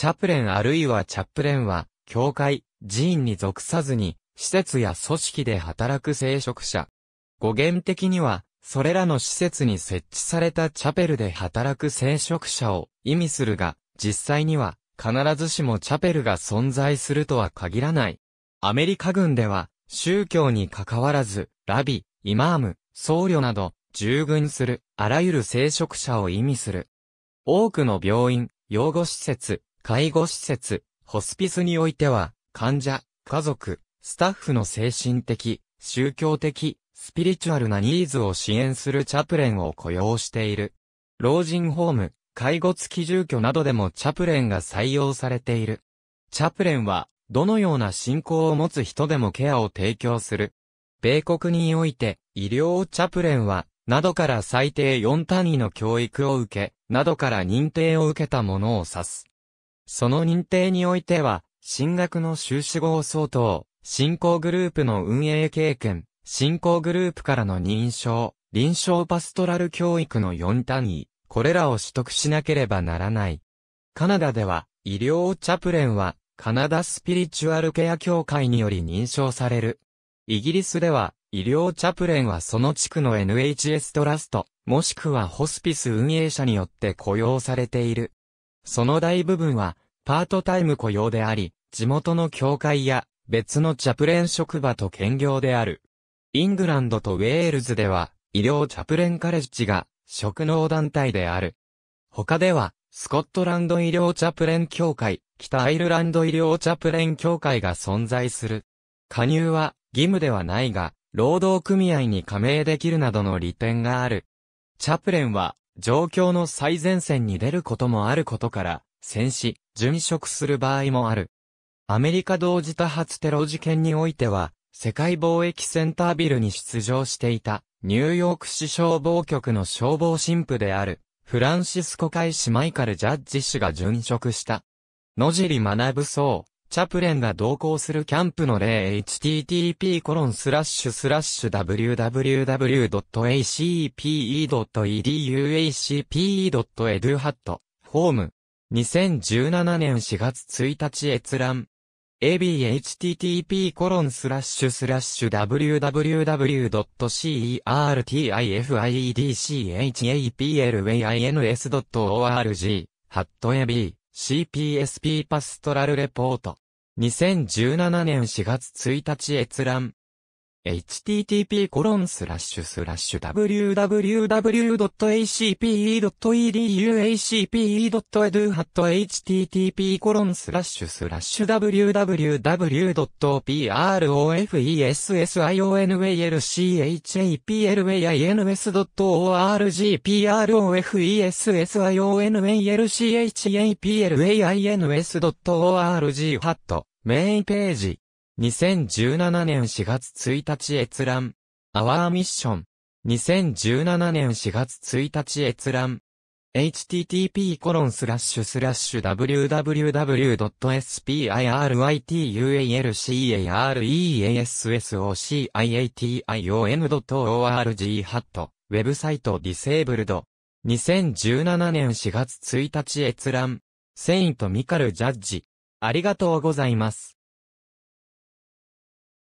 チャプレンあるいはチャプレンは、教会、寺院に属さずに、施設や組織で働く聖職者。語源的には、それらの施設に設置されたチャペルで働く聖職者を意味するが、実際には、必ずしもチャペルが存在するとは限らない。アメリカ軍では、宗教に関わらず、ラビ、イマーム、僧侶など、従軍する、あらゆる聖職者を意味する。多くの病院、養護施設、介護施設、ホスピスにおいては、患者、家族、スタッフの精神的、宗教的、スピリチュアルなニーズを支援するチャプレンを雇用している。老人ホーム、介護付き住居などでもチャプレンが採用されている。チャプレンは、どのような信仰を持つ人でもケアを提供する。米国において、医療チャプレンは、などから最低4単位の教育を受け、などから認定を受けたものを指す。その認定においては、進学の修士号相当、進行グループの運営経験、進行グループからの認証、臨床パストラル教育の4単位、これらを取得しなければならない。カナダでは、医療チャプレンは、カナダスピリチュアルケア協会により認証される。イギリスでは、医療チャプレンはその地区の NHS トラスト、もしくはホスピス運営者によって雇用されている。その大部分は、パートタイム雇用であり、地元の教会や、別のチャプレン職場と兼業である。イングランドとウェールズでは、医療チャプレンカレッジが、職能団体である。他では、スコットランド医療チャプレン協会、北アイルランド医療チャプレン協会が存在する。加入は義務ではないが、労働組合に加盟できるなどの利点がある。チャプレンは状況の最前線に出ることもあることから、戦死、殉職する場合もある。アメリカ同時多発テロ事件においては、世界貿易センタービルに出場していた、ニューヨーク市消防局の消防神父である、フランシスコ海士マイカル・ジャッジ氏が殉職した。野尻学ぶそう。チャプレンが同行するキャンプの例 http://www.acpe.eduacpe.edu.home 2017年4月1日閲覧 a b h t t p w w w c e r t i f i e d c h a p l a i n s o r g ハット ab CPSP パストラルレポート。2017年4月1日閲覧。h t t p w w w h t t p e d u h t t p w w w p r o f e s s i o n a l w a i l c h a p i o n f e s s i o n a l w a i l c h a p l メインページ2017年4月1日閲覧。アワーミッション。2017年4月1日閲覧。h t t p w w w s p i r i t u a l c u i r a l e c t i o n o r g ハット、ウェブサイトディセーブルド。2017年4月1日閲覧。セイント・ミカル・ジャッジ。ありがとうございます。